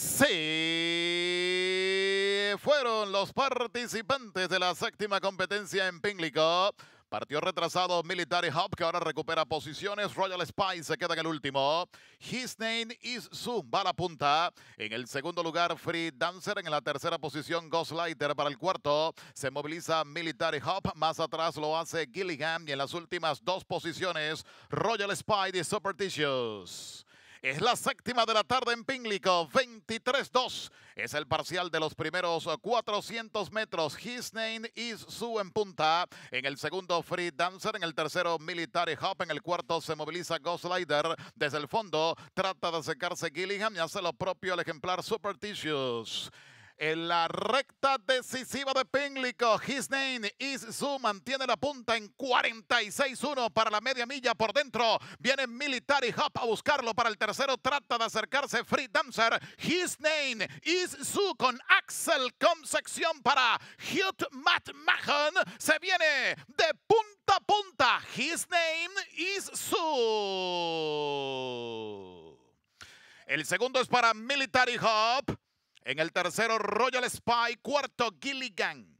Sí, fueron los participantes de la séptima competencia en Pinglico. Partió retrasado Military Hop, que ahora recupera posiciones. Royal Spy se queda en el último. His Name is a la punta. En el segundo lugar, Free Dancer. En la tercera posición, Ghost Lighter para el cuarto. Se moviliza Military Hop. Más atrás lo hace Gilligan. Y en las últimas dos posiciones, Royal Spy y Superstitious. Es la séptima de la tarde en Pínglico, 23-2. Es el parcial de los primeros 400 metros. His name is Sue en punta. En el segundo, Free Dancer. En el tercero, Military Hop. En el cuarto, se moviliza Ghost Lider. Desde el fondo, trata de acercarse Gillingham y hace lo propio el ejemplar Super Tissues. En la recta decisiva de Pinglico. His Name Is Su mantiene la punta en 46-1 para la media milla por dentro. Viene Military Hop a buscarlo para el tercero. Trata de acercarse Free Dancer. His Name Is Su con Axel con sección para Hugh Matt Mahan. Se viene de punta a punta. His Name Is Su. El segundo es para Military Hop. En el tercero, Royal Spy. Cuarto, Gilligan.